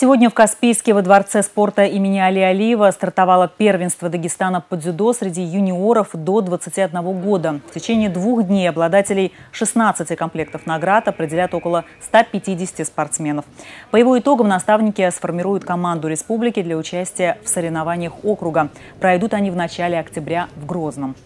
Сегодня в Каспийске во Дворце спорта имени Али Алиева стартовало первенство Дагестана по дзюдо среди юниоров до 21 года. В течение двух дней обладателей 16 комплектов наград определят около 150 спортсменов. По его итогам наставники сформируют команду республики для участия в соревнованиях округа. Пройдут они в начале октября в Грозном.